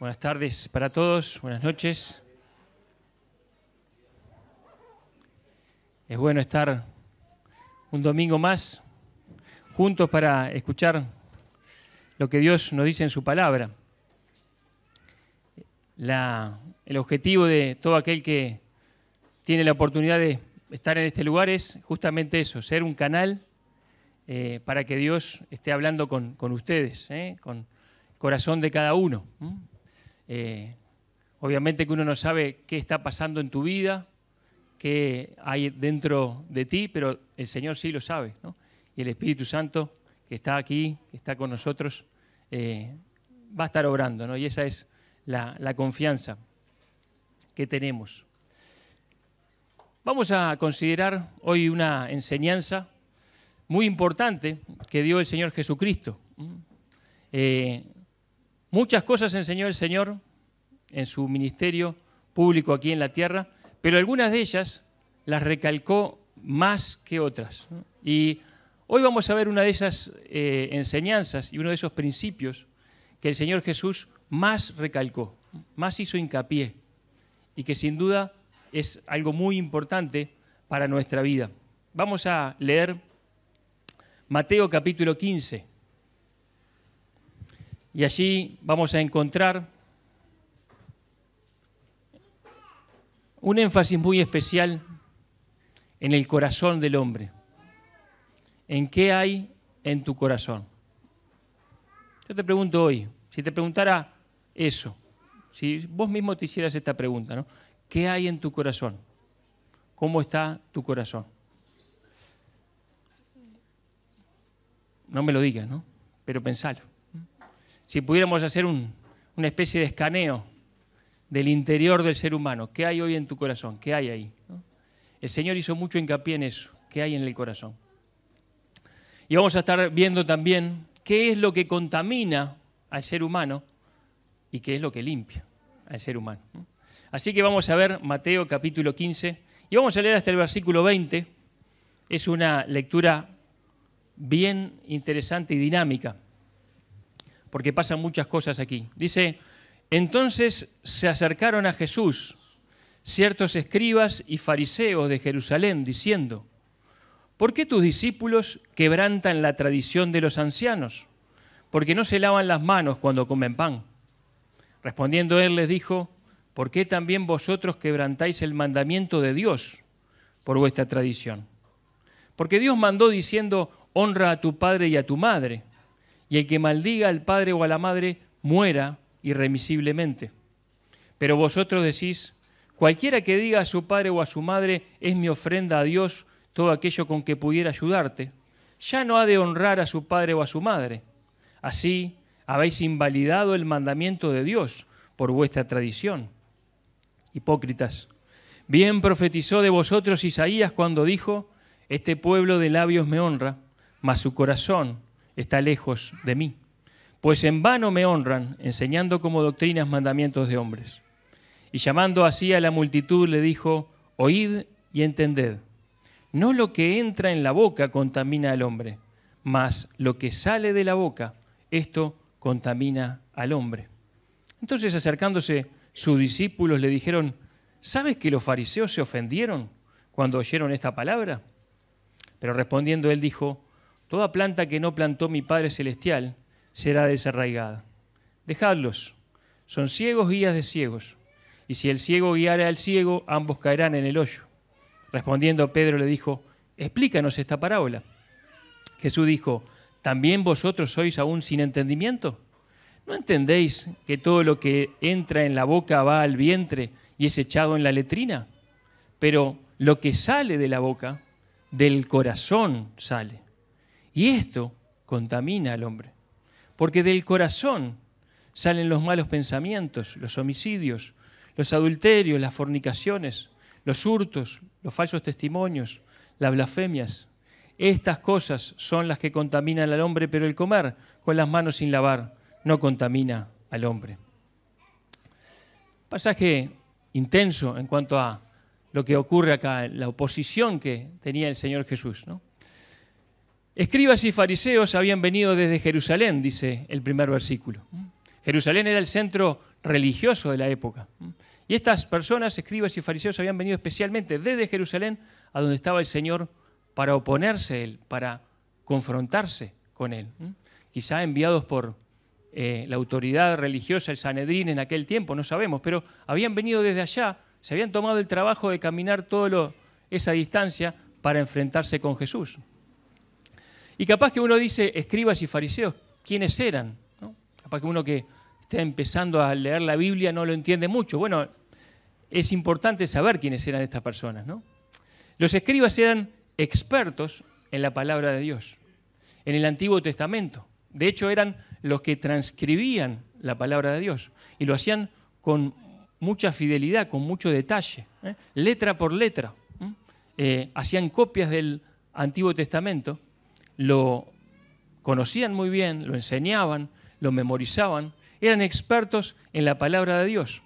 Buenas tardes para todos, buenas noches. Es bueno estar un domingo más juntos para escuchar lo que Dios nos dice en su palabra. el objetivo de todo aquel que tiene la oportunidad de estar en este lugar es justamente eso, ser un canal eh, para que Dios esté hablando con, ustedes, eh, con el corazón de cada uno. Eh, obviamente que uno no sabe qué está pasando en tu vida, qué hay dentro de ti, pero el Señor sí lo sabe. Y el Espíritu Santo que está aquí, que está con nosotros, eh, va a estar obrando. ¿no? Y esa es la, confianza que tenemos. Vamos a considerar hoy una enseñanza muy importante que dio el Señor Jesucristo. Muchas cosas enseñó el Señor en su ministerio público aquí en la tierra, pero algunas de ellas las recalcó más que otras. Y hoy vamos a ver una de esas eh, enseñanzas y uno de esos principios que el Señor Jesús más recalcó, más hizo hincapié y que sin duda es algo muy importante para nuestra vida. Vamos a leer Mateo capítulo 15, y allí vamos a encontrar un énfasis muy especial en el corazón del hombre. ¿En qué hay en tu corazón? Yo te pregunto hoy, si te preguntara eso, si vos mismo te hicieras esta pregunta, ¿no? ¿Qué hay en tu corazón? ¿Cómo está tu corazón? No me lo digas, ¿no? Pero pensalo si pudiéramos hacer una especie de escaneo del interior del ser humano, ¿qué hay hoy en tu corazón? ¿Qué hay ahí? El Señor hizo mucho hincapié en eso, ¿qué hay en el corazón? Y vamos a estar viendo también qué es lo que contamina al ser humano y qué es lo que limpia al ser humano. Así que vamos a ver Mateo capítulo 15 y vamos a leer hasta el versículo 20. Es una lectura bien interesante y dinámica porque pasan muchas cosas aquí. Dice, entonces se acercaron a Jesús ciertos escribas y fariseos de Jerusalén diciendo, ¿por qué tus discípulos quebrantan la tradición de los ancianos? Porque no se lavan las manos cuando comen pan. Respondiendo él les dijo, ¿por qué también vosotros quebrantáis el mandamiento de Dios por vuestra tradición? Porque Dios mandó diciendo, honra a tu padre y a tu madre y el que maldiga al padre o a la madre muera irremisiblemente. Pero vosotros decís, cualquiera que diga a su padre o a su madre, es mi ofrenda a Dios todo aquello con que pudiera ayudarte, ya no ha de honrar a su padre o a su madre. Así habéis invalidado el mandamiento de Dios por vuestra tradición. Hipócritas, bien profetizó de vosotros Isaías cuando dijo, este pueblo de labios me honra, mas su corazón está lejos de mí, pues en vano me honran, enseñando como doctrinas mandamientos de hombres. Y llamando así a la multitud le dijo, oíd y entended, no lo que entra en la boca contamina al hombre, mas lo que sale de la boca, esto contamina al hombre. Entonces acercándose sus discípulos le dijeron, ¿sabes que los fariseos se ofendieron cuando oyeron esta palabra? Pero respondiendo él dijo, Toda planta que no plantó mi Padre Celestial será desarraigada. Dejadlos, son ciegos guías de ciegos. Y si el ciego guiara al ciego, ambos caerán en el hoyo. Respondiendo Pedro le dijo, explícanos esta parábola. Jesús dijo, ¿también vosotros sois aún sin entendimiento? ¿No entendéis que todo lo que entra en la boca va al vientre y es echado en la letrina? Pero lo que sale de la boca, del corazón sale. Y esto contamina al hombre, porque del corazón salen los malos pensamientos, los homicidios, los adulterios, las fornicaciones, los hurtos, los falsos testimonios, las blasfemias. Estas cosas son las que contaminan al hombre, pero el comer con las manos sin lavar no contamina al hombre. Pasaje intenso en cuanto a lo que ocurre acá, la oposición que tenía el Señor Jesús. ¿no? Escribas y fariseos habían venido desde Jerusalén, dice el primer versículo. Jerusalén era el centro religioso de la época. Y estas personas, escribas y fariseos, habían venido especialmente desde Jerusalén a donde estaba el Señor para oponerse a Él, para confrontarse con Él. Quizá enviados por eh, la autoridad religiosa, el Sanedrín en aquel tiempo, no sabemos, pero habían venido desde allá, se habían tomado el trabajo de caminar toda esa distancia para enfrentarse con Jesús. Y capaz que uno dice, escribas y fariseos, ¿quiénes eran? Capaz que uno que está empezando a leer la Biblia no lo entiende mucho. Bueno, es importante saber quiénes eran estas personas. Los escribas eran expertos en la palabra de Dios, en el Antiguo Testamento. De hecho, eran los que transcribían la palabra de Dios y lo hacían con mucha fidelidad, con mucho detalle, ¿eh? letra por letra. Eh, hacían copias del Antiguo Testamento lo conocían muy bien, lo enseñaban, lo memorizaban, eran expertos en la palabra de Dios.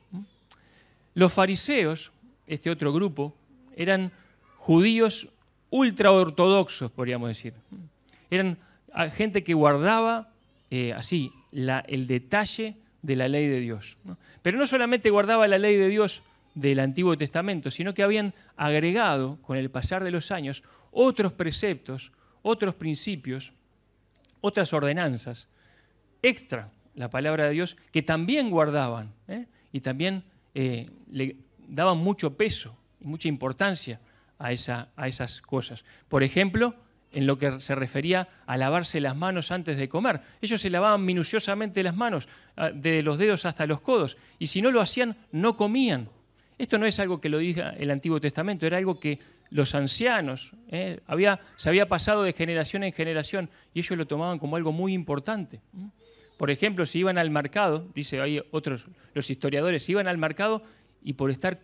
Los fariseos, este otro grupo, eran judíos ultraortodoxos, podríamos decir. Eran gente que guardaba eh, así el detalle de la ley de Dios. Pero no solamente guardaba la ley de Dios del Antiguo Testamento, sino que habían agregado, con el pasar de los años, otros preceptos, otros principios, otras ordenanzas, extra la palabra de Dios, que también guardaban ¿eh? y también eh, le daban mucho peso y mucha importancia a, esa, a esas cosas. Por ejemplo, en lo que se refería a lavarse las manos antes de comer. Ellos se lavaban minuciosamente las manos, ah, de los dedos hasta los codos, y si no lo hacían, no comían. Esto no es algo que lo diga el Antiguo Testamento, era algo que los ancianos. ¿eh? Había, se había pasado de generación en generación y ellos lo tomaban como algo muy importante. Por ejemplo, si iban al mercado, dice ahí otros, los historiadores, iban al mercado y por estar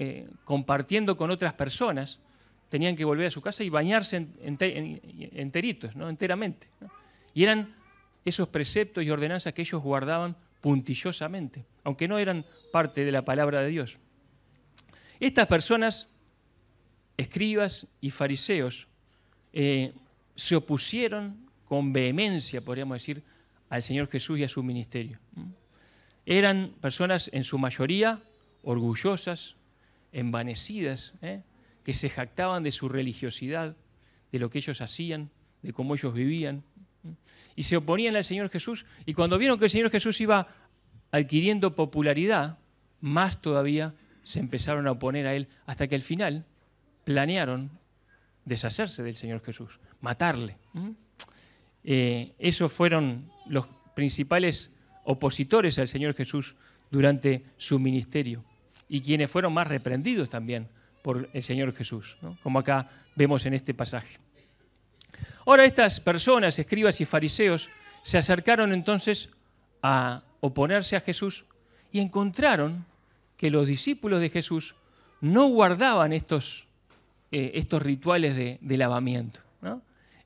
eh, compartiendo con otras personas, tenían que volver a su casa y bañarse enteritos, ¿no? enteramente. Y eran esos preceptos y ordenanzas que ellos guardaban puntillosamente, aunque no eran parte de la palabra de Dios. Estas personas escribas y fariseos eh, se opusieron con vehemencia, podríamos decir, al Señor Jesús y a su ministerio. Eran personas en su mayoría orgullosas, envanecidas, ¿eh? que se jactaban de su religiosidad, de lo que ellos hacían, de cómo ellos vivían, y se oponían al Señor Jesús. Y cuando vieron que el Señor Jesús iba adquiriendo popularidad, más todavía se empezaron a oponer a Él, hasta que al final planearon deshacerse del Señor Jesús, matarle. ¿Mm? Eh, esos fueron los principales opositores al Señor Jesús durante su ministerio y quienes fueron más reprendidos también por el Señor Jesús, como acá vemos en este pasaje. Ahora estas personas, escribas y fariseos, se acercaron entonces a oponerse a Jesús y encontraron que los discípulos de Jesús no guardaban estos eh, estos rituales de, lavamiento.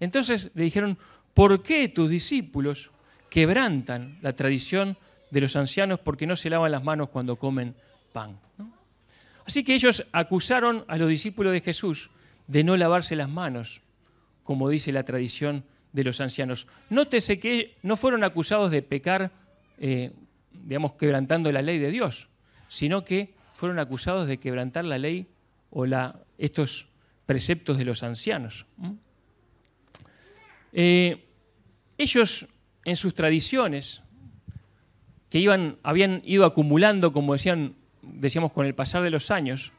Entonces le dijeron, ¿por qué tus discípulos quebrantan la tradición de los ancianos porque no se lavan las manos cuando comen pan? Así que ellos acusaron a los discípulos de Jesús de no lavarse las manos, como dice la tradición de los ancianos. Nótese que e, no fueron acusados de pecar, eh, digamos, quebrantando la ley de Dios, sino que fueron acusados de quebrantar la ley o la, estos preceptos de los ancianos. Eh, ellos en sus tradiciones, que iban, habían ido acumulando, como decían, decíamos, con el pasar de los años,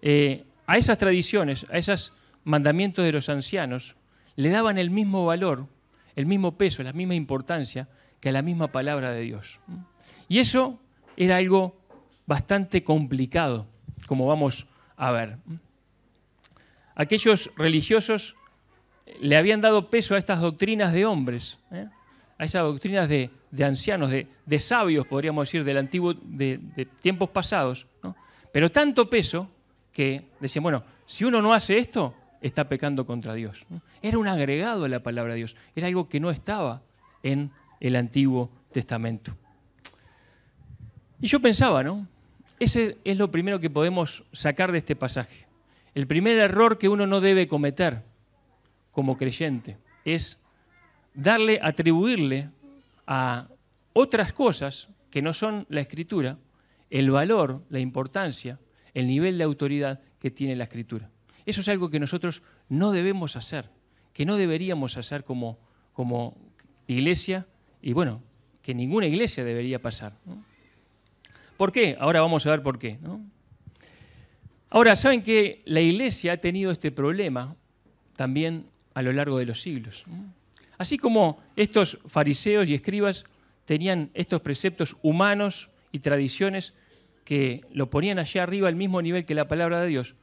eh, a esas tradiciones, a esos mandamientos de los ancianos, le daban el mismo valor, el mismo peso, la misma importancia que a la misma palabra de Dios. Y eso era algo bastante complicado, como vamos a ver aquellos religiosos eh, le habían dado peso a estas doctrinas de hombres, ¿eh? a esas doctrinas de, ancianos, de, sabios, podríamos decir, del antiguo, de, tiempos pasados, pero tanto peso que decían, bueno, si uno no hace esto, está pecando contra Dios. Era un agregado a la palabra de Dios, era algo que no estaba en el Antiguo Testamento. Y yo pensaba, ¿no? Ese es lo primero que podemos sacar de este pasaje. El primer error que uno no debe cometer como creyente es darle, atribuirle a otras cosas que no son la escritura, el valor, la importancia, el nivel de autoridad que tiene la escritura. Eso es algo que nosotros no debemos hacer, que no deberíamos hacer como, como iglesia y bueno, que ninguna iglesia debería pasar. ¿Por qué? Ahora vamos a ver por qué. ¿no? Ahora, saben que la iglesia ha tenido este problema también a lo largo de los siglos. Así como estos fariseos y escribas tenían estos preceptos humanos y tradiciones que lo ponían allá arriba al mismo nivel que la palabra de Dios,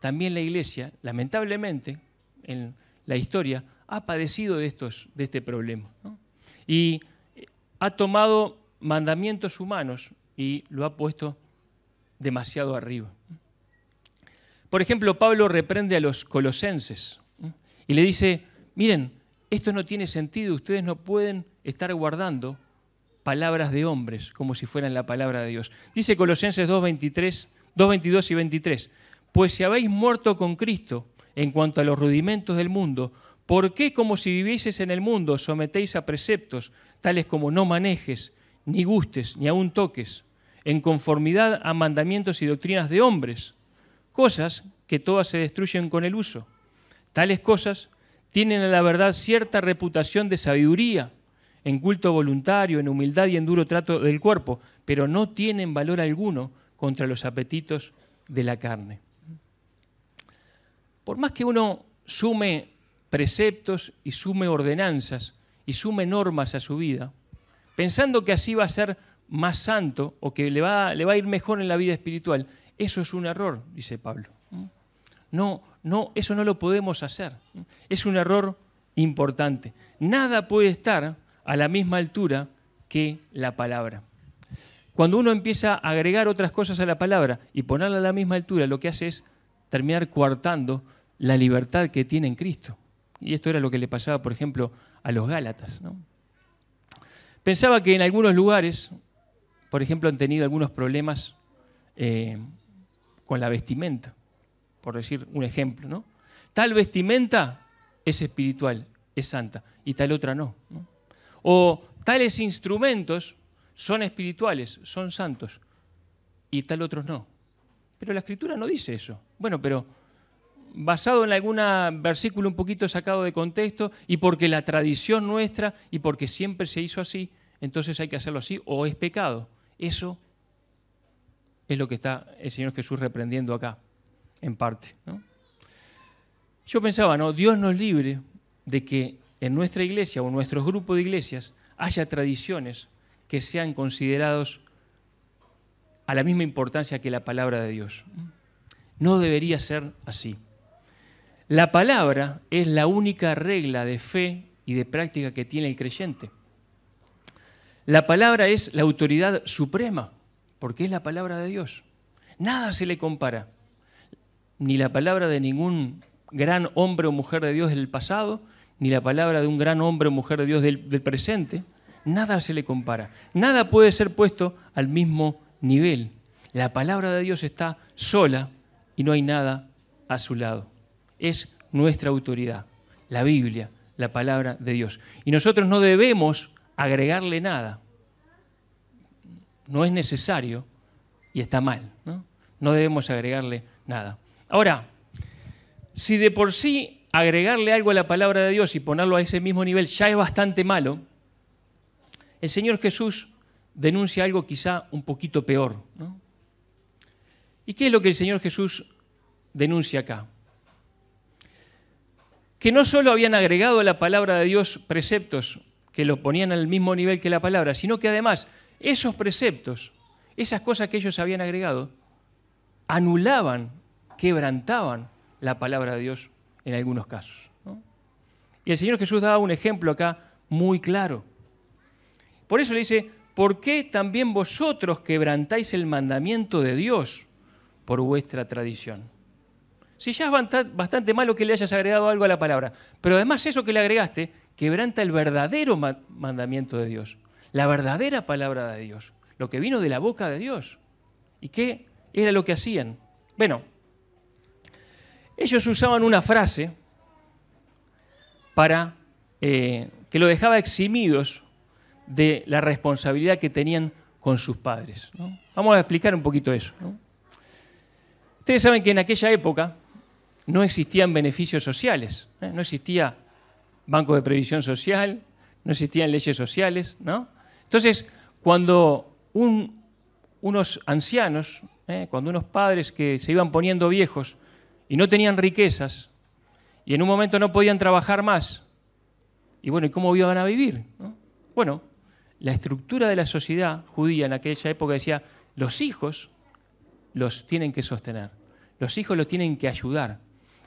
también la iglesia, lamentablemente, en la historia, ha padecido de, de este problema. Y ha tomado mandamientos humanos y lo ha puesto demasiado arriba. Por ejemplo, Pablo reprende a los colosenses y le dice, miren, esto no tiene sentido, ustedes no pueden estar guardando palabras de hombres como si fueran la palabra de Dios. Dice Colosenses 2.23, 2.22 y 23, pues si habéis muerto con Cristo en cuanto a los rudimentos del mundo, ¿por qué como si vivieses en el mundo sometéis a preceptos tales como no manejes, ni gustes, ni aún toques, en conformidad a mandamientos y doctrinas de hombres? cosas que todas se destruyen con el uso. Tales cosas tienen a la verdad cierta reputación de sabiduría, en culto voluntario, en humildad y en duro trato del cuerpo, pero no tienen valor alguno contra los apetitos de la carne. Por más que uno sume preceptos y sume ordenanzas y sume normas a su vida, pensando que así va a ser más santo o que le va, le va a ir mejor en la vida espiritual, eso es un error, dice Pablo. No, no, eso no lo podemos hacer. Es un error importante. Nada puede estar a la misma altura que la palabra. Cuando uno empieza a agregar otras cosas a la palabra y ponerla a la misma altura, lo que hace es terminar coartando la libertad que tiene en Cristo. Y esto era lo que le pasaba, por ejemplo, a los Gálatas. Pensaba que en algunos lugares, por ejemplo, han tenido algunos problemas eh, con la vestimenta, por decir un ejemplo. ¿no? Tal vestimenta es espiritual, es santa, y tal otra no. O tales instrumentos son espirituales, son santos, y tal otros no. Pero la escritura no dice eso. Bueno, pero basado en algún versículo un poquito sacado de contexto y porque la tradición nuestra y porque siempre se hizo así, entonces hay que hacerlo así o es pecado. Eso es lo que está el Señor Jesús reprendiendo acá, en parte. Yo pensaba, no, Dios nos libre de que en nuestra iglesia o en nuestro grupo de iglesias haya tradiciones que sean considerados a la misma importancia que la palabra de Dios. No debería ser así. La palabra es la única regla de fe y de práctica que tiene el creyente. La palabra es la autoridad suprema porque es la palabra de Dios. Nada se le compara, ni la palabra de ningún gran hombre o mujer de Dios del pasado, ni la palabra de un gran hombre o mujer de Dios del, presente. Nada se le compara, nada puede ser puesto al mismo nivel. La palabra de Dios está sola y no hay nada a su lado. Es nuestra autoridad, la Biblia, la palabra de Dios. Y nosotros no debemos agregarle nada no es necesario y está mal. No, debemos agregarle nada. Ahora, si de por sí agregarle algo a la palabra de Dios y ponerlo a ese mismo nivel ya es bastante malo, el Señor Jesús denuncia algo quizá un poquito peor. ¿Y qué es lo que el Señor Jesús denuncia acá? Que no solo habían agregado a la palabra de Dios preceptos que lo ponían al mismo nivel que la palabra, sino que además esos preceptos, esas cosas que ellos habían agregado, anulaban, quebrantaban la palabra de Dios en algunos casos. Y el Señor Jesús daba un ejemplo acá muy claro. Por eso le dice, ¿por qué también vosotros quebrantáis el mandamiento de Dios por vuestra tradición? Si ya es bastante malo que le hayas agregado algo a la palabra, pero además eso que le agregaste quebranta el verdadero mandamiento de Dios, la verdadera palabra de Dios, lo que vino de la boca de Dios. ¿Y qué era lo que hacían? Bueno, ellos usaban una frase para eh, que lo dejaba eximidos de la responsabilidad que tenían con sus padres. Vamos a explicar un poquito eso. Ustedes saben que en aquella época no existían beneficios sociales, ¿eh? no existía banco de previsión social, no existían leyes sociales, ¿no? Entonces, cuando unos ancianos, eh, cuando unos padres que se iban poniendo viejos y no tenían riquezas, y en un momento no podían trabajar más, y bueno, ¿y cómo iban a vivir? Bueno, la estructura de la sociedad judía en aquella época decía, los hijos los tienen que sostener, los hijos los tienen que ayudar.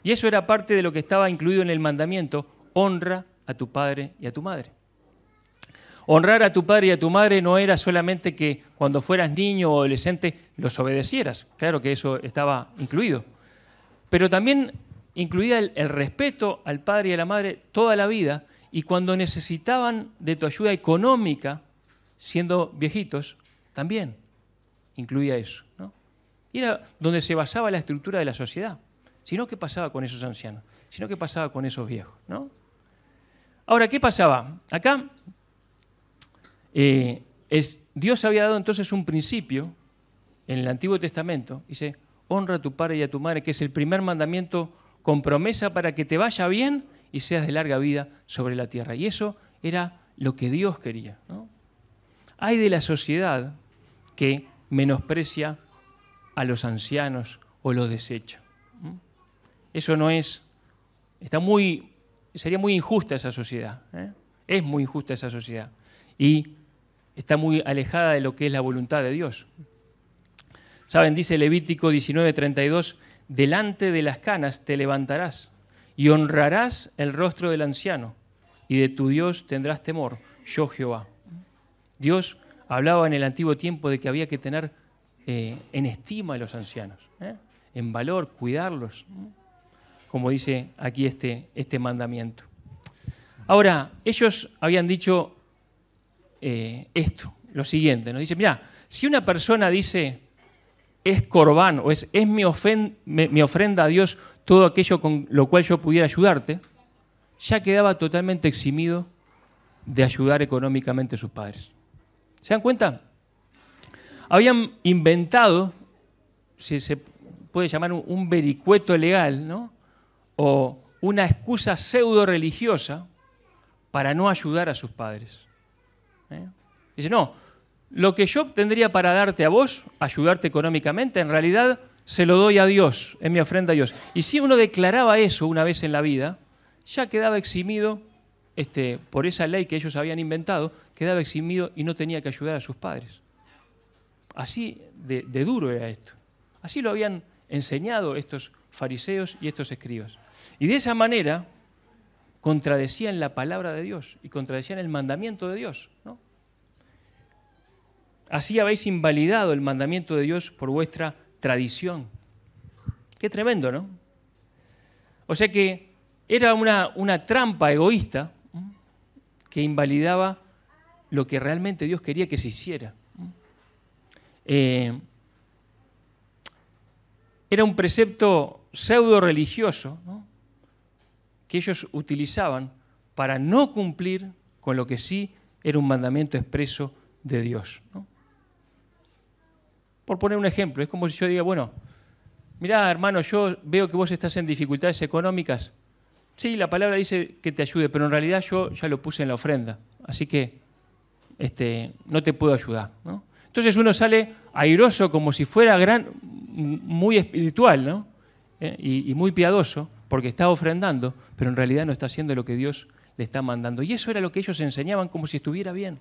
Y eso era parte de lo que estaba incluido en el mandamiento, honra a tu padre y a tu madre. Honrar a tu padre y a tu madre no era solamente que cuando fueras niño o adolescente los obedecieras, claro que eso estaba incluido, pero también incluía el, respeto al padre y a la madre toda la vida y cuando necesitaban de tu ayuda económica, siendo viejitos, también incluía eso. ¿no? Y era donde se basaba la estructura de la sociedad. si no, qué pasaba con esos ancianos, Si no, qué pasaba con esos viejos. ¿no? Ahora, ¿qué pasaba? Acá eh, es, Dios había dado entonces un principio en el Antiguo Testamento, dice, honra a tu padre y a tu madre, que es el primer mandamiento con promesa para que te vaya bien y seas de larga vida sobre la tierra. Y eso era lo que Dios quería. Hay de la sociedad que menosprecia a los ancianos o los desecha. Eso no es, está muy, sería muy injusta esa sociedad. ¿eh? Es muy injusta esa sociedad. Y está muy alejada de lo que es la voluntad de Dios. Saben, dice Levítico 19:32, delante de las canas te levantarás y honrarás el rostro del anciano y de tu Dios tendrás temor, yo Jehová. Dios hablaba en el antiguo tiempo de que había que tener eh, en estima a los ancianos, ¿eh? en valor, cuidarlos, como dice aquí este, este mandamiento. Ahora, ellos habían dicho, eh, esto, lo siguiente. Nos dice, mira, si una persona dice, es corbán o es, es mi, me, ofrenda a Dios todo aquello con lo cual yo pudiera ayudarte, ya quedaba totalmente eximido de ayudar económicamente a sus padres. ¿Se dan cuenta? Habían inventado, si se puede llamar un, vericueto legal, ¿no? o una excusa pseudo religiosa para no ayudar a sus padres. ¿eh? Dice, no, lo que yo tendría para darte a vos, ayudarte económicamente, en realidad se lo doy a Dios, es mi ofrenda a Dios. Y si uno declaraba eso una vez en la vida, ya quedaba eximido este, por esa ley que ellos habían inventado, quedaba eximido y no tenía que ayudar a sus padres. Así de, de duro era esto. Así lo habían enseñado estos fariseos y estos escribas. Y de esa manera, contradecían la palabra de Dios y contradecían el mandamiento de Dios. ¿no? Así habéis invalidado el mandamiento de Dios por vuestra tradición. Qué tremendo, ¿no? O sea que era una, trampa egoísta que invalidaba lo que realmente Dios quería que se hiciera. Eh, era un precepto pseudo religioso, ¿no? que ellos utilizaban para no cumplir con lo que sí era un mandamiento expreso de Dios. Por poner un ejemplo, es como si yo diga, bueno, mirá hermano, yo veo que vos estás en dificultades económicas. Sí, la palabra dice que te ayude, pero en realidad yo ya lo puse en la ofrenda, así que este, no te puedo ayudar. Entonces uno sale airoso como si fuera gran, muy espiritual eh, y muy piadoso, porque está ofrendando, pero en realidad no está haciendo lo que Dios le está mandando. Y eso era lo que ellos enseñaban como si estuviera bien,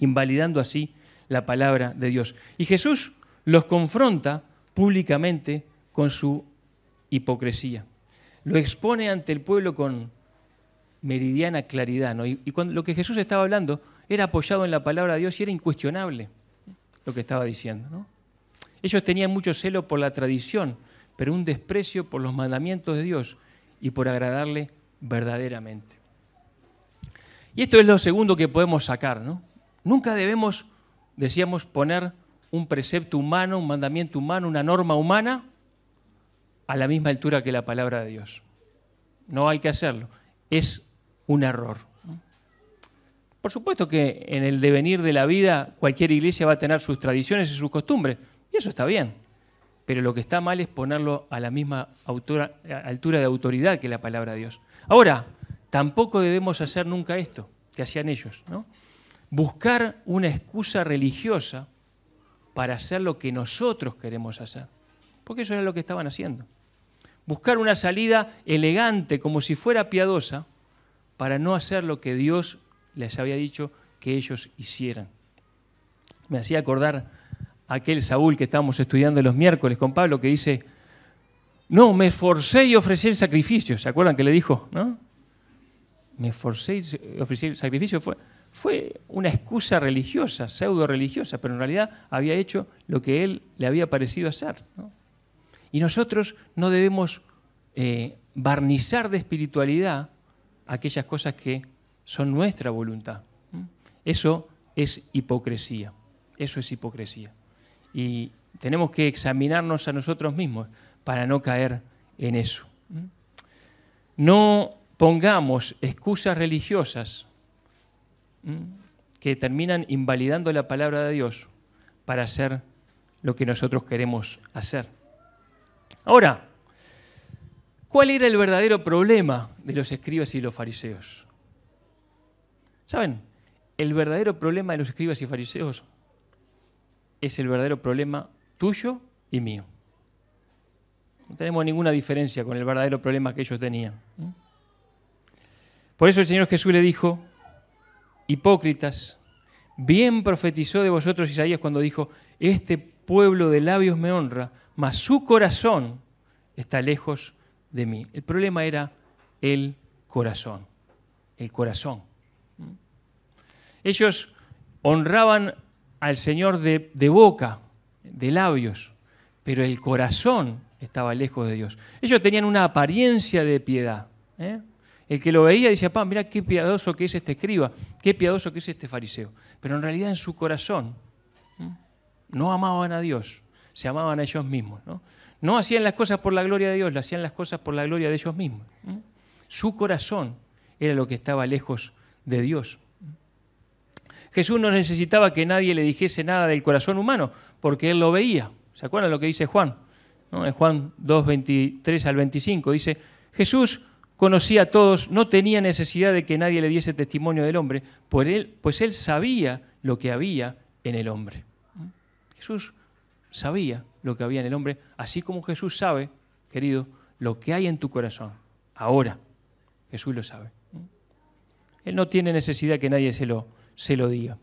invalidando así la palabra de Dios. Y Jesús los confronta públicamente con su hipocresía. Lo expone ante el pueblo con meridiana claridad. Y, lo que Jesús estaba hablando era apoyado en la palabra de Dios y era incuestionable lo que estaba diciendo. Ellos tenían mucho celo por la tradición pero un desprecio por los mandamientos de Dios y por agradarle verdaderamente. Y esto es lo segundo que podemos sacar, ¿no? Nunca debemos, decíamos, poner un precepto humano, un mandamiento humano, una norma humana a la misma altura que la palabra de Dios. No hay que hacerlo. Es un error. Por supuesto que en el devenir de la vida cualquier iglesia va a tener sus tradiciones y sus costumbres, y eso está bien pero lo que está mal es ponerlo a la misma altura de autoridad que la palabra de Dios. Ahora, tampoco debemos hacer nunca esto que hacían ellos, ¿no? Buscar una excusa religiosa para hacer lo que nosotros queremos hacer, porque eso era lo que estaban haciendo. Buscar una salida elegante, como si fuera piadosa, para no hacer lo que Dios les había dicho que ellos hicieran. Me hacía acordar aquel Saúl que estábamos estudiando los miércoles con Pablo, que dice, no, me esforcé y ofrecí sacrificio, ¿Se acuerdan que le dijo? ¿No? Me esforcé y ofrecí el sacrificio. Fue, fue una excusa religiosa, pseudo religiosa, pero en realidad había hecho lo que él le había parecido hacer. Y nosotros no debemos eh, barnizar de espiritualidad aquellas cosas que son nuestra voluntad. Eso es hipocresía. Eso es hipocresía y tenemos que examinarnos a nosotros mismos para no caer en eso. No pongamos excusas religiosas que terminan invalidando la palabra de Dios para hacer lo que nosotros queremos hacer. Ahora, ¿cuál era el verdadero problema de los escribas y los fariseos? ¿Saben? El verdadero problema de los escribas y fariseos es el verdadero problema tuyo y mío. No tenemos ninguna diferencia con el verdadero problema que ellos tenían. ¿eh? Por eso el Señor Jesús le dijo, hipócritas, bien profetizó de vosotros Isaías cuando dijo, este pueblo de labios me honra, mas su corazón está lejos de mí. El problema era el corazón, el corazón. ¿eh? Ellos honraban al Señor de, boca, de labios, pero el corazón estaba lejos de Dios. Ellos tenían una apariencia de piedad. ¿eh? El que lo veía decía, pa, mira qué piadoso que es este escriba, qué piadoso que es este fariseo. Pero en realidad en su corazón no, amaban a Dios, se amaban a ellos mismos. ¿no? hacían las cosas por la gloria de Dios, las hacían las cosas por la gloria de ellos mismos. Su corazón era lo que estaba lejos de Dios. Jesús no necesitaba que nadie le dijese nada del corazón humano, porque él lo veía. ¿Se acuerdan lo que dice Juan? En Juan 2, 23 al 25 dice, Jesús conocía a todos, no tenía necesidad de que nadie le diese testimonio del hombre, pues él sabía lo que había en el hombre. Jesús sabía lo que había en el hombre, así como Jesús sabe, querido, lo que hay en tu corazón. Ahora, Jesús lo sabe. Él no tiene necesidad que nadie se lo se lo diga.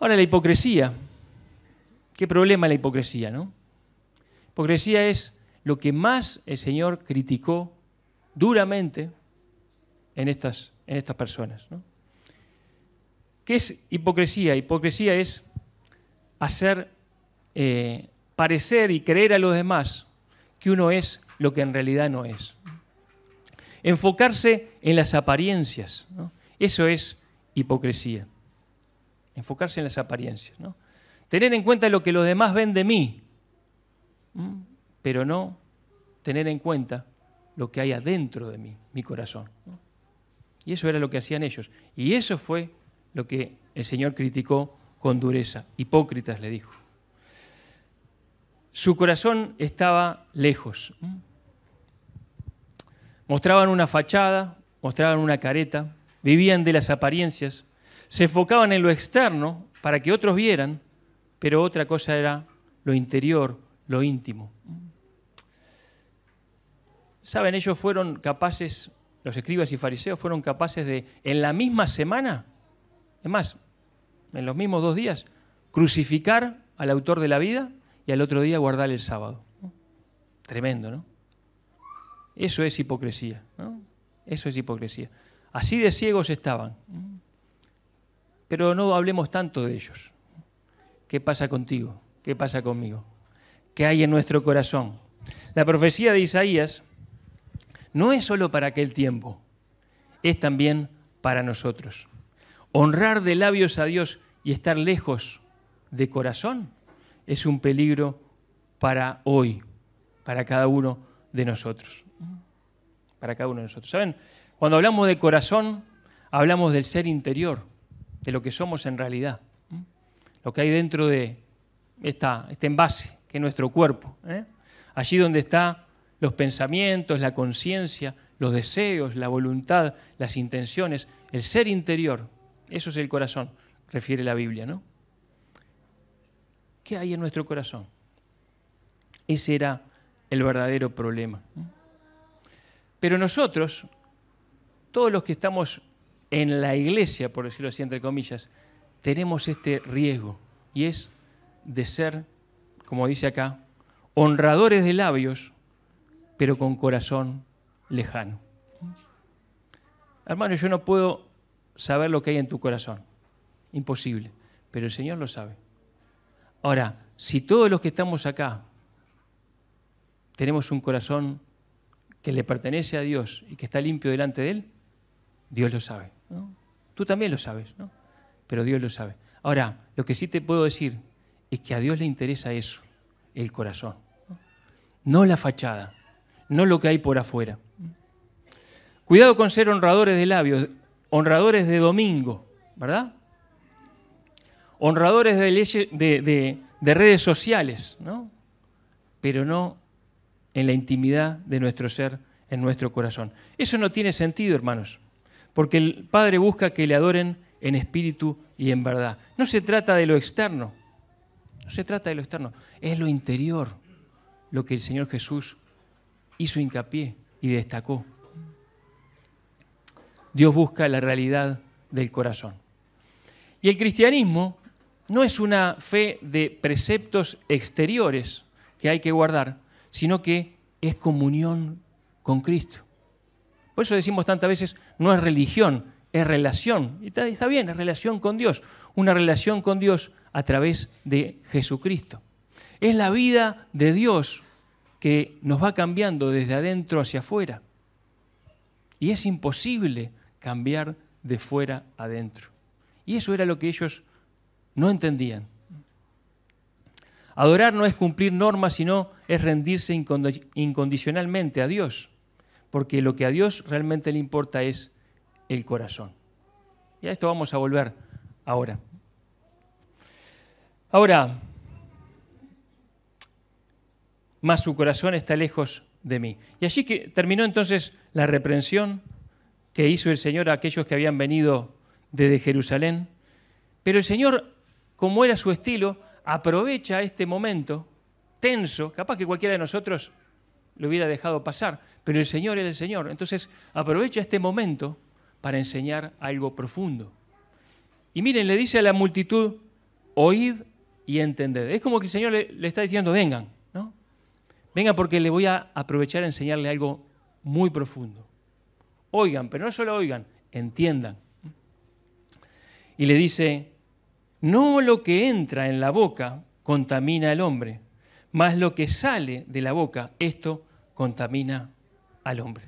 Ahora la hipocresía. ¿Qué problema la hipocresía, no? Hipocresía es lo que más el Señor criticó duramente en estas, en estas personas. ¿Qué es hipocresía? Hipocresía es hacer eh, parecer y creer a los demás que uno es lo que en realidad no es. Enfocarse en las apariencias. Eso es hipocresía. Enfocarse en las apariencias, ¿no? Tener en cuenta lo que los demás ven de mí, pero no tener en cuenta lo que hay adentro de mí, mi corazón. Y eso era lo que hacían ellos. Y eso fue lo que el Señor criticó con dureza. Hipócritas le dijo. Su corazón estaba lejos. Mostraban una fachada, mostraban una careta, vivían de las apariencias, se enfocaban en lo externo para que otros vieran, pero otra cosa era lo interior, lo íntimo. Saben, ellos fueron capaces, los escribas y fariseos fueron capaces de, en la misma semana, es más, en los mismos dos días, crucificar al autor de la vida y al otro día guardar el sábado. Tremendo, ¿no? Eso es hipocresía, ¿no? Eso es hipocresía. Así de ciegos estaban. Pero no hablemos tanto de ellos. ¿Qué pasa contigo? ¿Qué pasa conmigo? ¿Qué hay en nuestro corazón? La profecía de Isaías no es solo para aquel tiempo, es también para nosotros. Honrar de labios a Dios y estar lejos de corazón es un peligro para hoy, para cada uno de nosotros. Para cada uno de nosotros. ¿Saben? Cuando hablamos de corazón, hablamos del ser interior, de lo que somos en realidad, lo que hay dentro de esta, este envase, que es nuestro cuerpo. ¿eh? Allí donde están los pensamientos, la conciencia, los deseos, la voluntad, las intenciones, el ser interior. Eso es el corazón, refiere la Biblia, ¿Qué hay en nuestro corazón? Ese era el verdadero problema. Pero nosotros, todos los que estamos en la iglesia, por decirlo así, entre comillas, tenemos este riesgo y es de ser, como dice acá, honradores de labios, pero con corazón lejano. Hermano, yo no puedo saber lo que hay en tu corazón, imposible, pero el Señor lo sabe. Ahora, si todos los que estamos acá tenemos un corazón que le pertenece a Dios y que está limpio delante de Él, Dios lo sabe. ¿no? Tú también lo sabes, ¿no? pero Dios lo sabe. Ahora, lo que sí te puedo decir es que a Dios le interesa eso, el corazón, no la fachada, no lo que hay por afuera. Cuidado con ser honradores de labios, honradores de domingo, ¿verdad? Honradores de, de redes sociales, ¿no? Pero no en la intimidad de nuestro ser, en nuestro corazón. Eso no tiene sentido, hermanos porque el Padre busca que le adoren en espíritu y en verdad. No se trata de lo externo, no se trata de lo externo, es lo interior lo que el Señor Jesús hizo hincapié y destacó. Dios busca la realidad del corazón. Y el cristianismo no es una fe de preceptos exteriores que hay que guardar, sino que es comunión con Cristo. Por eso decimos tantas veces, no es religión, es relación. Y está, bien, es relación con Dios. Una relación con Dios a través de Jesucristo. Es la vida de Dios que nos va cambiando desde adentro hacia afuera. Y es imposible cambiar de fuera adentro. Y eso era lo que ellos no entendían. Adorar no es cumplir normas, sino es rendirse incondicionalmente a Dios porque lo que a Dios realmente le importa es el corazón. Y a esto vamos a volver ahora. Ahora, más su corazón está lejos de mí. Y así que terminó entonces la reprensión que hizo el Señor a aquellos que habían venido desde Jerusalén. Pero el Señor, como era su estilo, aprovecha este momento tenso, capaz que cualquiera de nosotros lo hubiera dejado pasar, pero el Señor es el Señor. Entonces aprovecha este momento para enseñar algo profundo. Y miren, le dice a la multitud, oíd y entended. Es como que el Señor le, está diciendo, vengan, ¿no? Vengan porque le voy a aprovechar a enseñarle algo muy profundo. Oigan, pero no solo oigan, entiendan. Y le dice, no lo que entra en la boca contamina al hombre, mas lo que sale de la boca, esto contamina al hombre.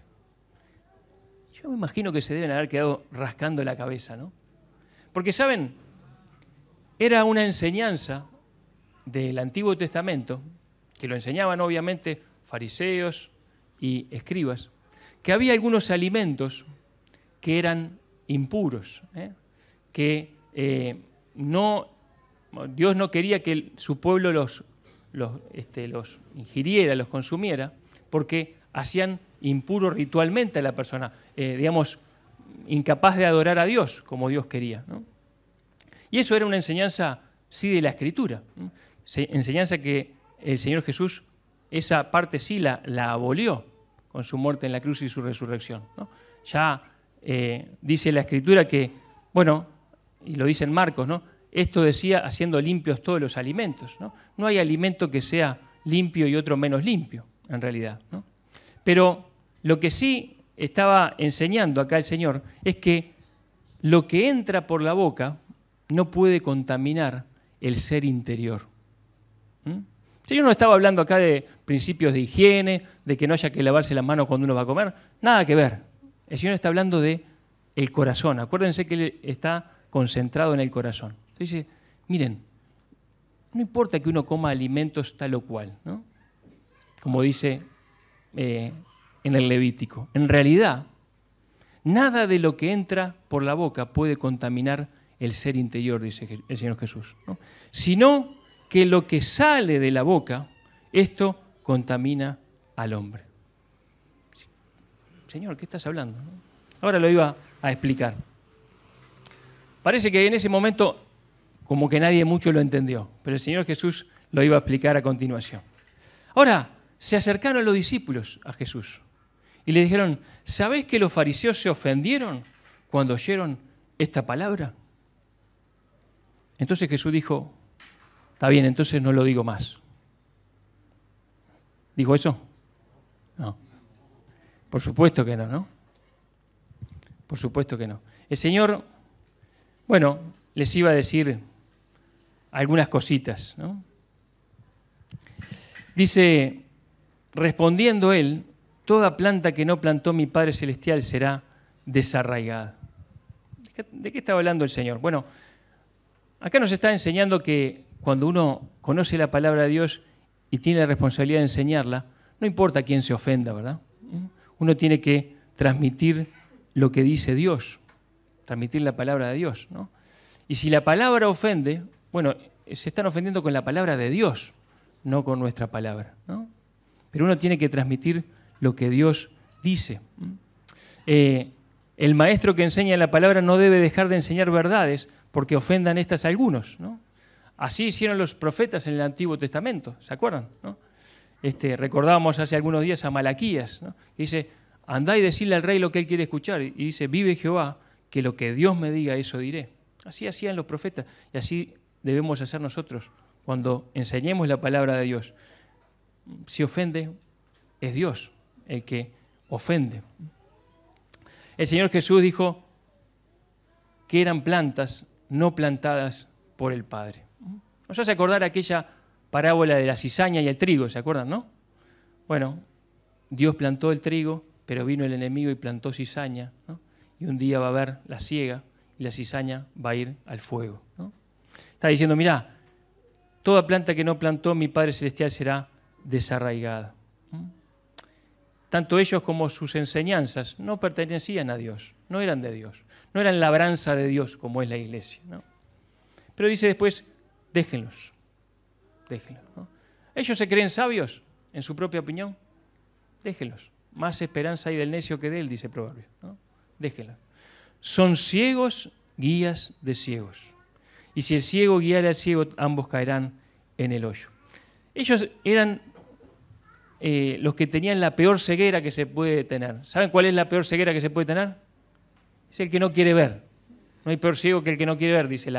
Yo me imagino que se deben haber quedado rascando la cabeza, ¿no? Porque, ¿saben? Era una enseñanza del Antiguo Testamento, que lo enseñaban obviamente fariseos y escribas, que había algunos alimentos que eran impuros, ¿eh? que eh, no, Dios no quería que su pueblo los, los este, ingiriera, los consumiera, porque hacían impuro ritualmente a la persona, eh, digamos, incapaz de adorar a Dios como Dios quería. Y eso era una enseñanza, sí, de la escritura, enseñanza que el Señor Jesús, esa parte sí la, la, abolió con su muerte en la cruz y su resurrección. Ya eh, dice la escritura que, bueno, y lo dicen Marcos, ¿no? Esto decía haciendo limpios todos los alimentos. ¿no? no hay alimento que sea limpio y otro menos limpio, en realidad. Pero lo que sí estaba enseñando acá el Señor es que lo que entra por la boca no puede contaminar el ser interior. ¿Mm? El Señor no estaba hablando acá de principios de higiene, de que no haya que lavarse las manos cuando uno va a comer, nada que ver. El Señor está hablando de el corazón. Acuérdense que Él está concentrado en el corazón. Dice, miren, no importa que uno coma alimentos tal o cual, ¿no? Como dice eh, en el Levítico. En realidad, nada de lo que entra por la boca puede contaminar el ser interior, dice el Señor Jesús, sino que lo que sale de la boca, esto contamina al hombre. Señor, ¿qué estás hablando? Ahora lo iba a explicar. Parece que en ese momento como que nadie mucho lo entendió, pero el Señor Jesús lo iba a explicar a continuación. Ahora, se acercaron los discípulos a Jesús y le dijeron, ¿sabés que los fariseos se ofendieron cuando oyeron esta palabra? Entonces Jesús dijo, está bien, entonces no lo digo más. ¿Dijo eso? No. Por supuesto que no, ¿no? Por supuesto que no. El Señor, bueno, les iba a decir algunas cositas, ¿no? Dice, respondiendo él, Toda planta que no plantó mi Padre Celestial será desarraigada. ¿De qué estaba hablando el Señor? Bueno, acá nos está enseñando que cuando uno conoce la palabra de Dios y tiene la responsabilidad de enseñarla, no importa quién se ofenda, ¿verdad? Uno tiene que transmitir lo que dice Dios, transmitir la palabra de Dios, ¿no? Y si la palabra ofende, bueno, se están ofendiendo con la palabra de Dios, no con nuestra palabra, ¿no? Pero uno tiene que transmitir lo que Dios dice. Eh, el maestro que enseña la palabra no debe dejar de enseñar verdades porque ofendan estas algunos. ¿no? Así hicieron los profetas en el Antiguo Testamento, ¿se acuerdan? Este, recordábamos hace algunos días a Malaquías, ¿no? dice, andá y decirle al rey lo que él quiere escuchar. Y dice, vive Jehová, que lo que Dios me diga, eso diré. Así hacían los profetas y así debemos hacer nosotros cuando enseñemos la palabra de Dios. Si ofende, es Dios el que ofende. El Señor Jesús dijo que eran plantas no plantadas por el Padre. Nos hace acordar aquella parábola de la cizaña y el trigo, ¿se acuerdan, no? Bueno, Dios plantó el trigo, pero vino el enemigo y plantó cizaña, y un día va a haber la ciega y la cizaña va a ir al fuego. Está diciendo, mirá, toda planta que no plantó mi Padre Celestial será desarraigada tanto ellos como sus enseñanzas, no pertenecían a Dios, no eran de Dios, no eran labranza de Dios como es la iglesia. Pero dice después, déjenlos, déjenlos. Ellos se creen sabios en su propia opinión, déjenlos. Más esperanza hay del necio que de él, dice Proverbio. ¿no? Son ciegos, guías de ciegos. Y si el ciego guiara al ciego, ambos caerán en el hoyo. Ellos eran eh, los que tenían la peor ceguera que se puede tener. ¿Saben cuál es la peor ceguera que se puede tener? Es el que no quiere ver. No hay peor ciego que el que no quiere ver, dice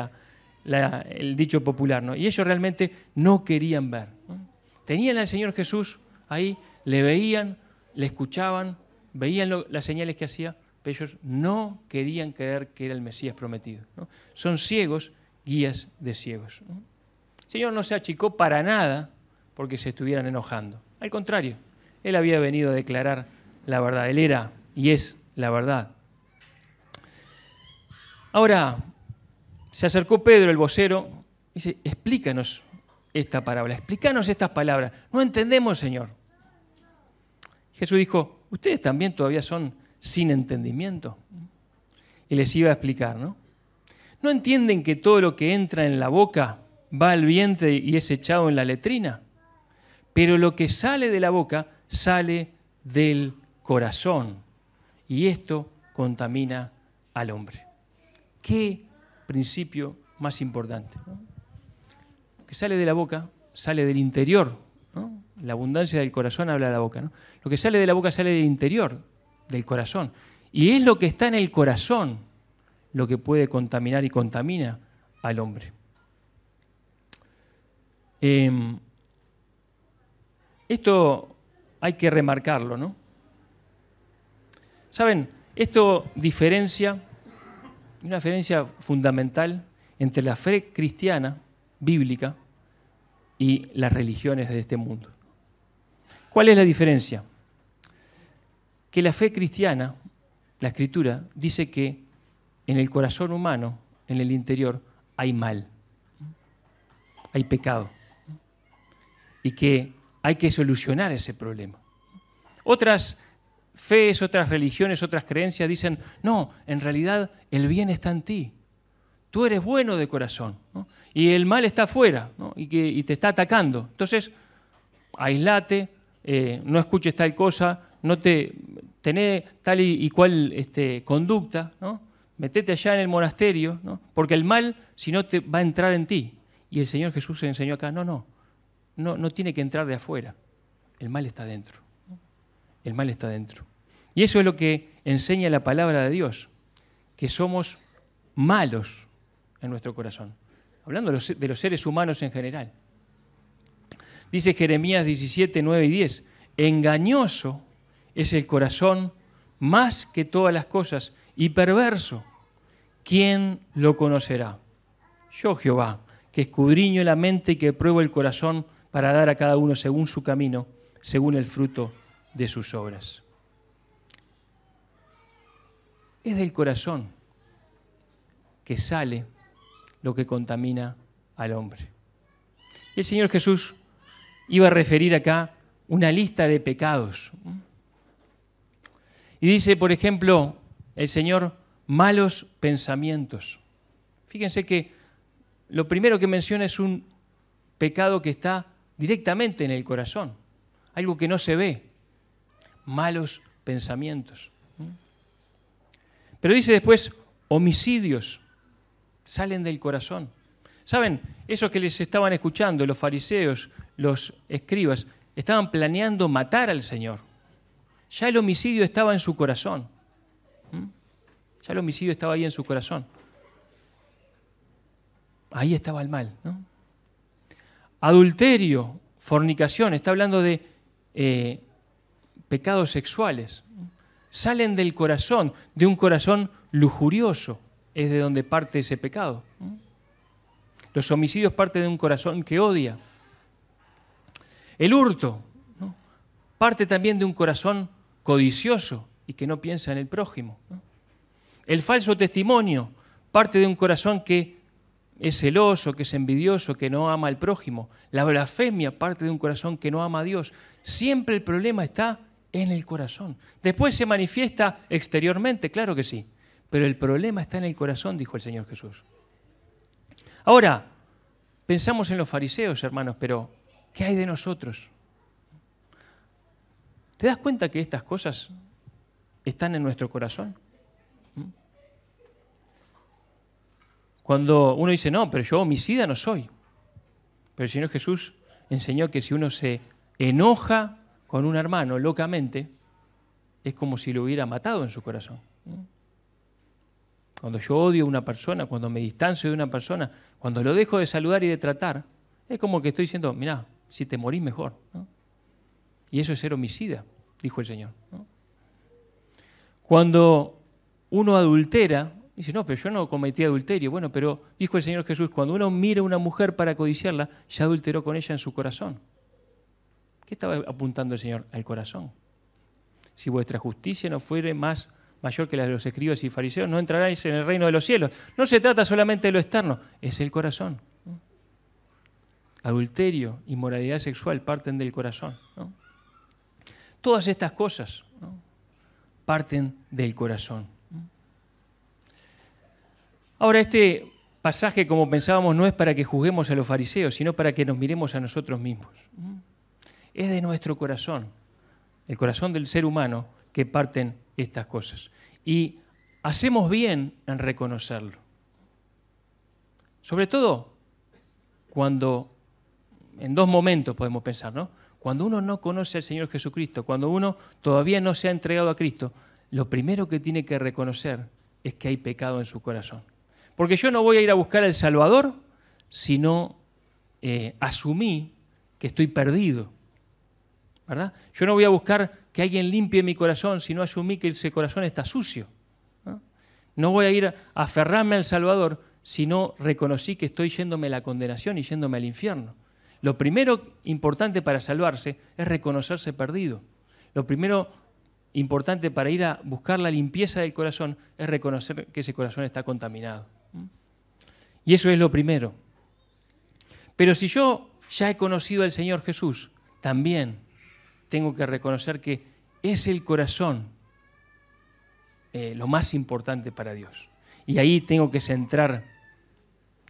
el dicho popular. ¿no? Y ellos realmente no querían ver. Tenían al Señor Jesús ahí, le veían, le escuchaban, veían las señales que hacía, pero ellos no querían creer que era el Mesías prometido. Son ciegos, guías de ciegos. El Señor no se achicó para nada porque se estuvieran enojando. Al contrario, él había venido a declarar la verdad. Él era y es la verdad. Ahora, se acercó Pedro, el vocero, y dice, explícanos esta palabra, explícanos estas palabras. No entendemos, Señor. Jesús dijo, ustedes también todavía son sin entendimiento. Y les iba a explicar, ¿no? ¿No entienden que todo lo que entra en la boca va al vientre y es echado en la letrina? pero lo que sale de la boca sale del corazón. Y esto contamina al hombre. ¿Qué principio más importante? Lo que sale de la boca sale del interior. La abundancia del corazón habla de la boca. Lo que sale de la boca sale del interior, del corazón. Y es lo que está en el corazón lo que puede contaminar y contamina al hombre. Em, esto hay que remarcarlo, ¿no? Saben, esto diferencia, una diferencia fundamental entre la fe cristiana, bíblica, y las religiones de este mundo. ¿Cuál es la diferencia? Que la fe cristiana, la escritura, dice que en el corazón humano, en el interior, hay mal, hay pecado. Y que hay que solucionar ese problema. Otras fees, otras religiones, otras creencias dicen, no, en realidad el bien está en ti. Tú eres bueno de corazón y el mal está afuera y, que, te está atacando. Entonces, aislate, eh, no escuches tal cosa, no te tené tal y, cual este, conducta, ¿no? metete allá en el monasterio, porque el mal, si no, te va a entrar en ti. Y el Señor Jesús se enseñó acá, no, no, no, tiene que entrar de afuera. El mal está dentro. El mal está dentro. Y eso es lo que enseña la palabra de Dios, que somos malos en nuestro corazón. Hablando de los seres humanos en general. Dice Jeremías 17, 9 y 10, engañoso es el corazón más que todas las cosas y perverso. ¿Quién lo conocerá? Yo Jehová, que escudriño la mente y que pruebo el corazón para dar a cada uno según su camino, según el fruto de sus obras. Es del corazón que sale lo que contamina al hombre. El Señor Jesús iba a referir acá una lista de pecados. Y dice, por ejemplo, el Señor, malos pensamientos. Fíjense que lo primero que menciona es un pecado que está directamente en el corazón, algo que no se ve, malos pensamientos. Pero dice después, homicidios salen del corazón. ¿Saben? Esos que les estaban escuchando, los fariseos, los escribas, estaban planeando matar al Señor. Ya el homicidio estaba en su corazón. Ya el homicidio estaba ahí en su corazón. Ahí estaba el mal, ¿no? Adulterio, fornicación, está hablando de eh, pecados sexuales. Salen del corazón, de un corazón lujurioso, es de donde parte ese pecado. Los homicidios parte de un corazón que odia. El hurto parte también de un corazón codicioso y que no piensa en el prójimo. El falso testimonio parte de un corazón que es celoso, que es envidioso, que no ama al prójimo. La blasfemia parte de un corazón que no ama a Dios. Siempre el problema está en el corazón. Después se manifiesta exteriormente, claro que sí, pero el problema está en el corazón, dijo el Señor Jesús. Ahora, pensamos en los fariseos, hermanos, pero ¿qué hay de nosotros? ¿Te das cuenta que estas cosas están en nuestro corazón? Cuando uno dice, no, pero yo homicida no soy. Pero el Señor Jesús enseñó que si uno se enoja con un hermano locamente, es como si lo hubiera matado en su corazón. Cuando yo odio a una persona, cuando me distancio de una persona, cuando lo dejo de saludar y de tratar, es como que estoy diciendo, mirá, si te morís mejor. Y eso es ser homicida, dijo el Señor. Cuando uno adultera, Dice, no, pero yo no cometí adulterio. Bueno, pero dijo el Señor Jesús, cuando uno mira a una mujer para codiciarla, ya adulteró con ella en su corazón. ¿Qué estaba apuntando el Señor? Al corazón. Si vuestra justicia no fuere más mayor que la de los escribas y fariseos, no entraráis en el reino de los cielos. No se trata solamente de lo externo, es el corazón. Adulterio Adulterio, moralidad sexual parten del corazón. Todas estas cosas parten del corazón. Ahora, este pasaje, como pensábamos, no es para que juzguemos a los fariseos, sino para que nos miremos a nosotros mismos. Es de nuestro corazón, el corazón del ser humano, que parten estas cosas. Y hacemos bien en reconocerlo. Sobre todo cuando, en dos momentos podemos pensar, ¿no? Cuando uno no conoce al Señor Jesucristo, cuando uno todavía no se ha entregado a Cristo, lo primero que tiene que reconocer es que hay pecado en su corazón. Porque yo no voy a ir a buscar al Salvador, sino no eh, asumí que estoy perdido. ¿verdad? Yo no voy a buscar que alguien limpie mi corazón, sino asumí que ese corazón está sucio. No, voy a ir a aferrarme al Salvador, no reconocí que estoy yéndome a la condenación y yéndome al infierno. Lo primero importante para salvarse es reconocerse perdido. Lo primero importante para ir a buscar la limpieza del corazón es reconocer que ese corazón está contaminado. Y eso es lo primero. Pero si yo ya he conocido al Señor Jesús, también tengo que reconocer que es el corazón eh, lo más importante para Dios. Y ahí tengo que centrar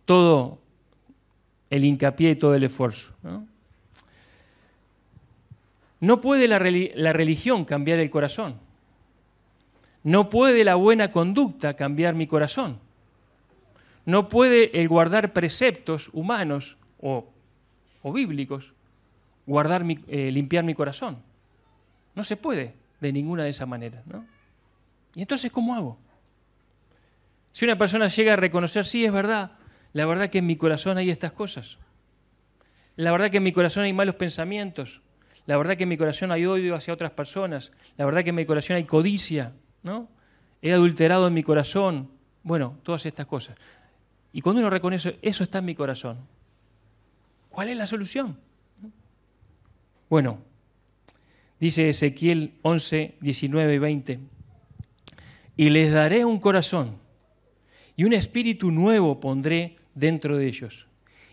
todo el hincapié y todo el esfuerzo. No, puede la religión cambiar el corazón. No puede la buena conducta cambiar mi corazón. No puede el guardar preceptos humanos o, bíblicos guardar eh, limpiar mi corazón. No se puede de ninguna de esas maneras. ¿no? ¿Y entonces cómo hago? Si una persona llega a reconocer, sí, es verdad, la verdad que en mi corazón hay estas cosas. La verdad que en mi corazón hay malos pensamientos. La verdad que en mi corazón hay odio hacia otras personas. La verdad que en mi corazón hay codicia. ¿no? He adulterado en mi corazón. Bueno, todas estas cosas. Y cuando uno reconoce, eso está en mi corazón, ¿cuál es la solución? Bueno, dice Ezequiel 11, 19 y 20, y les daré un corazón y un espíritu nuevo pondré dentro de ellos,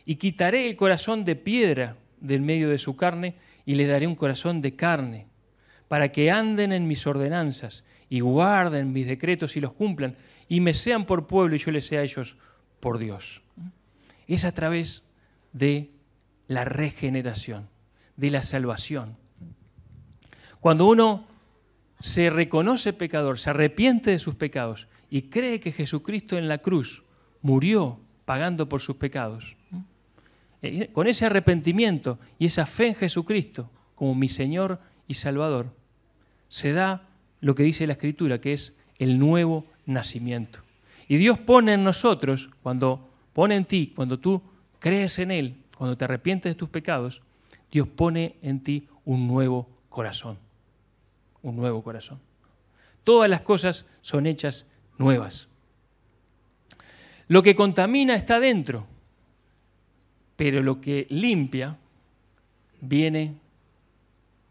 y quitaré el corazón de piedra del medio de su carne y les daré un corazón de carne, para que anden en mis ordenanzas y guarden mis decretos y los cumplan, y me sean por pueblo y yo les sea a ellos por Dios. Es a través de la regeneración, de la salvación. Cuando uno se reconoce pecador, se arrepiente de sus pecados y cree que Jesucristo en la cruz murió pagando por sus pecados, eh, con ese arrepentimiento y esa fe en Jesucristo como mi Señor y Salvador, se da lo que dice la Escritura, que es el nuevo nacimiento. Y Dios pone en nosotros, cuando pone en ti, cuando tú crees en Él, cuando te arrepientes de tus pecados, Dios pone en ti un nuevo corazón. Un nuevo corazón. Todas las cosas son hechas nuevas. Lo que contamina está dentro, pero lo que limpia viene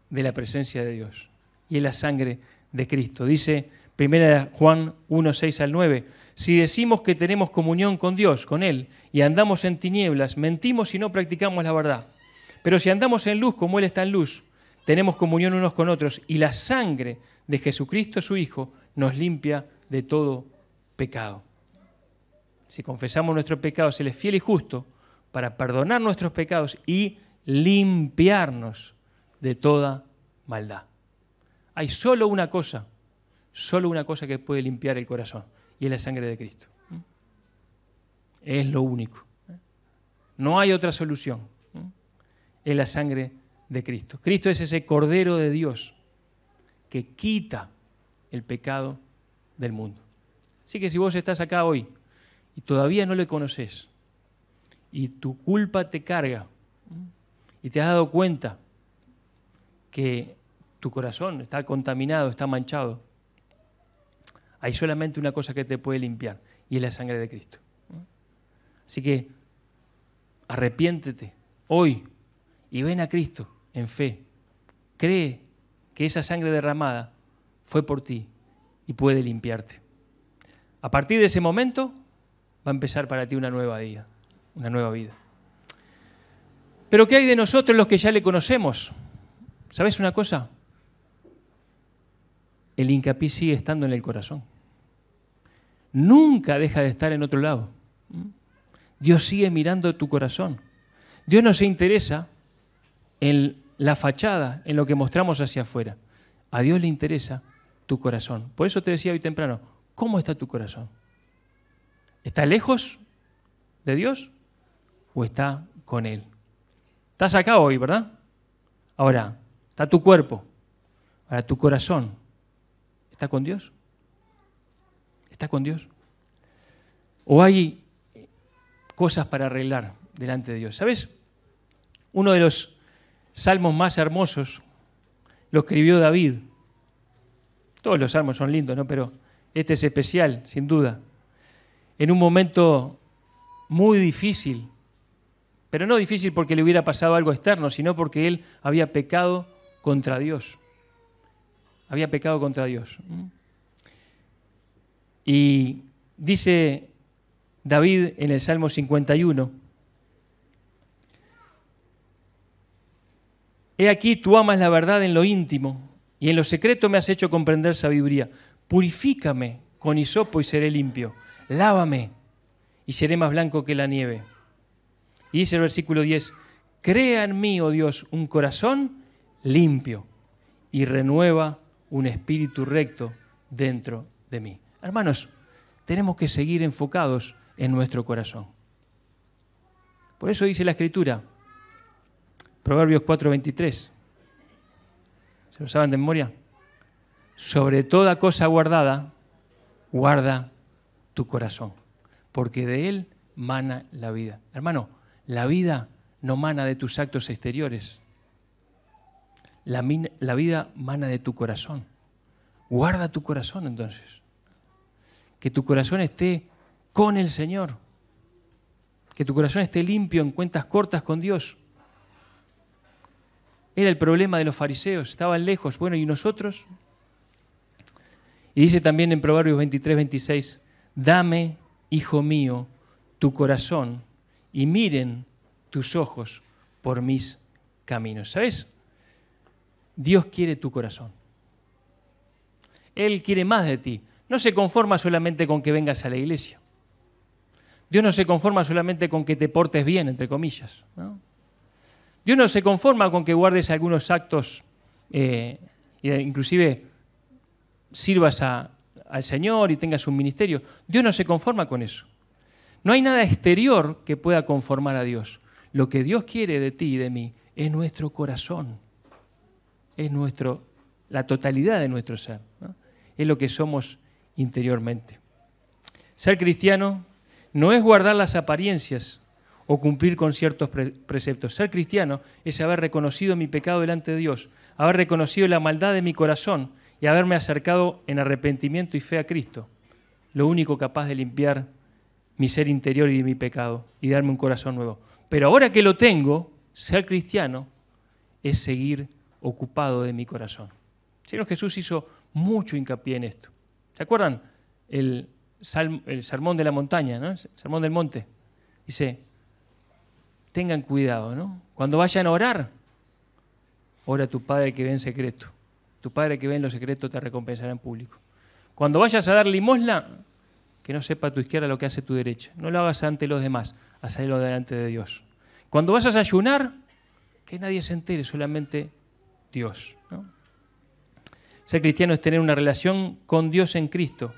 de la presencia de Dios y es la sangre de Cristo. Dice 1 Juan 1, 6 al 9, si decimos que tenemos comunión con Dios, con Él, y andamos en tinieblas, mentimos y no practicamos la verdad. Pero si andamos en luz como Él está en luz, tenemos comunión unos con otros y la sangre de Jesucristo, su Hijo, nos limpia de todo pecado. Si confesamos nuestros pecados, Él es fiel y justo para perdonar nuestros pecados y limpiarnos de toda maldad. Hay solo una cosa, solo una cosa que puede limpiar el corazón y es la sangre de Cristo. Es lo único. No hay otra solución. Es la sangre de Cristo. Cristo es ese Cordero de Dios que quita el pecado del mundo. Así que si vos estás acá hoy y todavía no le conoces y tu culpa te carga y te has dado cuenta que tu corazón está contaminado, está manchado, hay solamente una cosa que te puede limpiar y es la sangre de Cristo. Así que arrepiéntete hoy y ven a Cristo en fe. Cree que esa sangre derramada fue por ti y puede limpiarte. A partir de ese momento va a empezar para ti una nueva vida, una nueva vida. Pero ¿qué hay de nosotros los que ya le conocemos? ¿Sabes una cosa? el hincapié sigue estando en el corazón. Nunca deja de estar en otro lado. Dios sigue mirando tu corazón. Dios no se interesa en la fachada, en lo que mostramos hacia afuera. A Dios le interesa tu corazón. Por eso te decía hoy temprano, ¿cómo está tu corazón? ¿Está lejos de Dios o está con Él? Estás acá hoy, ¿verdad? Ahora, está tu cuerpo, ahora tu corazón está con Dios. Está con Dios. O hay cosas para arreglar delante de Dios. ¿Sabes? Uno de los salmos más hermosos lo escribió David. Todos los salmos son lindos, ¿no? Pero este es especial, sin duda. En un momento muy difícil, pero no difícil porque le hubiera pasado algo externo, sino porque él había pecado contra Dios había pecado contra Dios. Y dice David en el Salmo 51, He aquí tú amas la verdad en lo íntimo y en lo secreto me has hecho comprender sabiduría. Purifícame con hisopo y seré limpio. Lávame y seré más blanco que la nieve. Y dice el versículo 10, Crea en mí, oh Dios, un corazón limpio y renueva un espíritu recto dentro de mí. Hermanos, tenemos que seguir enfocados en nuestro corazón. Por eso dice la escritura, Proverbios 4:23, ¿se lo saben de memoria? Sobre toda cosa guardada, guarda tu corazón, porque de él mana la vida. Hermano, la vida no mana de tus actos exteriores, la, vida mana de tu corazón. Guarda tu corazón entonces. Que tu corazón esté con el Señor. Que tu corazón esté limpio en cuentas cortas con Dios. Era el problema de los fariseos, estaban lejos. Bueno, ¿y nosotros? Y dice también en Proverbios 23, 26, dame, hijo mío, tu corazón y miren tus ojos por mis caminos. ¿Sabes? Dios quiere tu corazón. Él quiere más de ti. No se conforma solamente con que vengas a la iglesia. Dios no se conforma solamente con que te portes bien, entre comillas. Dios no se conforma con que guardes algunos actos, eh, inclusive sirvas al Señor y tengas un ministerio. Dios no se conforma con eso. No hay nada exterior que pueda conformar a Dios. Lo que Dios quiere de ti y de mí es nuestro corazón es nuestro, la totalidad de nuestro ser, es lo que somos interiormente. Ser cristiano no es guardar las apariencias o cumplir con ciertos preceptos. Ser cristiano es haber reconocido mi pecado delante de Dios, haber reconocido la maldad de mi corazón y haberme acercado en arrepentimiento y fe a Cristo, lo único capaz de limpiar mi ser interior y mi pecado y darme un corazón nuevo. Pero ahora que lo tengo, ser cristiano es seguir ocupado de mi corazón. Señor Jesús hizo mucho hincapié en esto. ¿Se acuerdan el, el sermón de la montaña, ¿no? el sermón del monte? Dice, tengan cuidado, ¿no? Cuando vayan a orar, ora a tu Padre que ve en secreto. Tu Padre que ve en lo secreto te recompensará en público. Cuando vayas a dar limosna, que no sepa tu izquierda lo que hace tu derecha. No lo hagas ante los demás, hazlo delante de Dios. Cuando vayas a ayunar, que nadie se entere, solamente Dios. Ser cristiano es tener una relación con Dios en Cristo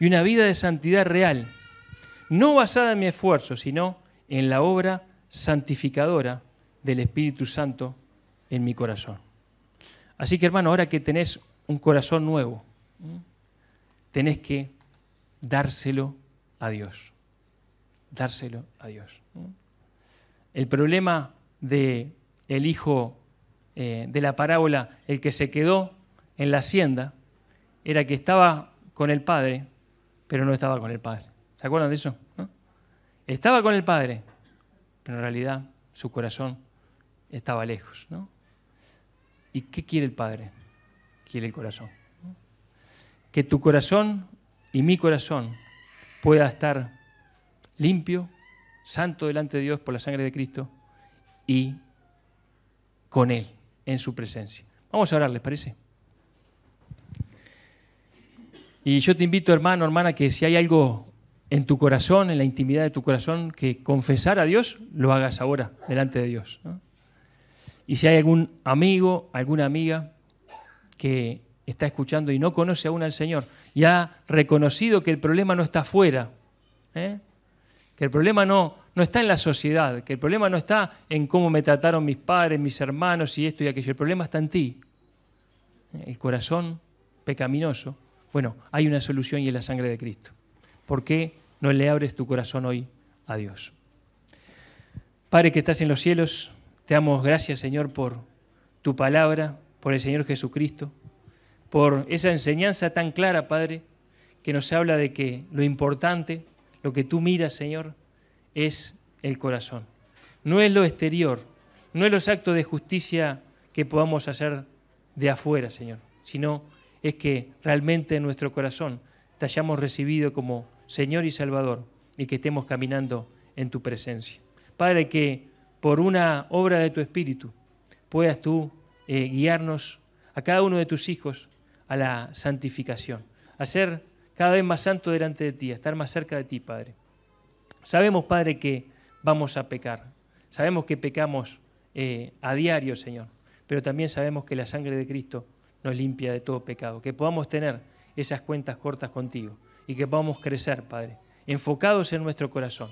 y una vida de santidad real, no basada en mi esfuerzo, sino en la obra santificadora del Espíritu Santo en mi corazón. Así que hermano, ahora que tenés un corazón nuevo, tenés que dárselo a Dios. Dárselo a Dios. El problema de el hijo eh, de la parábola, el que se quedó en la hacienda era que estaba con el Padre, pero no estaba con el Padre. ¿Se acuerdan de eso? Estaba con el Padre, pero en realidad su corazón estaba lejos. ¿Y qué quiere el Padre? Quiere el corazón. Que tu corazón y mi corazón pueda estar limpio, santo delante de Dios por la sangre de Cristo y con Él en su presencia. Vamos a orar, ¿les parece? Y yo te invito, hermano, hermana, que si hay algo en tu corazón, en la intimidad de tu corazón, que confesar a Dios, lo hagas ahora, delante de Dios. Y si hay algún amigo, alguna amiga que está escuchando y no conoce aún al Señor y ha reconocido que el problema no está afuera, ¿eh? que el problema no, no está en la sociedad, que el problema no está en cómo me trataron mis padres, mis hermanos y esto y aquello, el problema está en ti, el corazón pecaminoso. Bueno, hay una solución y es la sangre de Cristo. ¿Por qué no le abres tu corazón hoy a Dios? Padre que estás en los cielos, te damos gracias Señor por tu palabra, por el Señor Jesucristo, por esa enseñanza tan clara, Padre, que nos habla de que lo importante, lo que tú miras, Señor, es el corazón. No es lo exterior, no es los actos de justicia que podamos hacer de afuera, Señor, sino es que realmente en nuestro corazón te hayamos recibido como Señor y Salvador y que estemos caminando en tu presencia. Padre, que por una obra de tu Espíritu puedas tú eh, guiarnos a cada uno de tus hijos a la santificación, a ser cada vez más santo delante de ti, a estar más cerca de ti, Padre. Sabemos, Padre, que vamos a pecar. Sabemos que pecamos eh, a diario, Señor. Pero también sabemos que la sangre de Cristo nos limpia de todo pecado. Que podamos tener esas cuentas cortas contigo y que podamos crecer, Padre, enfocados en nuestro corazón.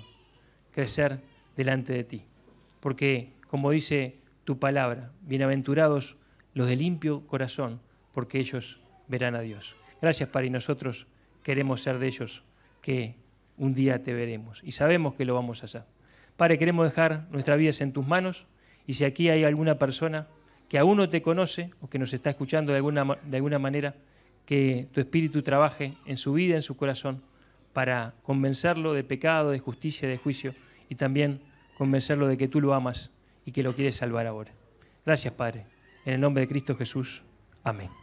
Crecer delante de ti. Porque, como dice tu palabra, bienaventurados los de limpio corazón, porque ellos verán a Dios. Gracias, Padre, y nosotros queremos ser de ellos que un día te veremos. Y sabemos que lo vamos a hacer. Padre, queremos dejar nuestras vidas en tus manos y si aquí hay alguna persona que aún no te conoce o que nos está escuchando de alguna, de alguna manera, que tu espíritu trabaje en su vida, en su corazón, para convencerlo de pecado, de justicia, de juicio y también convencerlo de que tú lo amas y que lo quieres salvar ahora. Gracias, Padre. En el nombre de Cristo Jesús. Amén.